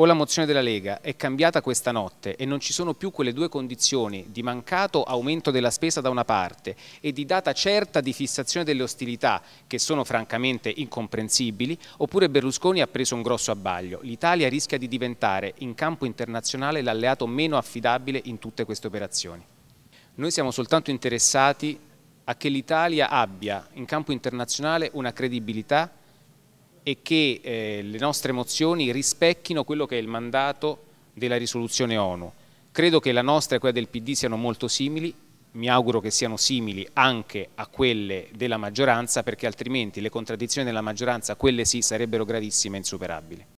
o la mozione della Lega è cambiata questa notte e non ci sono più quelle due condizioni di mancato aumento della spesa da una parte e di data certa di fissazione delle ostilità che sono francamente incomprensibili, oppure Berlusconi ha preso un grosso abbaglio. L'Italia rischia di diventare in campo internazionale l'alleato meno affidabile in tutte queste operazioni. Noi siamo soltanto interessati a che l'Italia abbia in campo internazionale una credibilità e che eh, le nostre mozioni rispecchino quello che è il mandato della risoluzione ONU. Credo che la nostra e quella del PD siano molto simili, mi auguro che siano simili anche a quelle della maggioranza perché altrimenti le contraddizioni della maggioranza, quelle sì, sarebbero gravissime e insuperabili.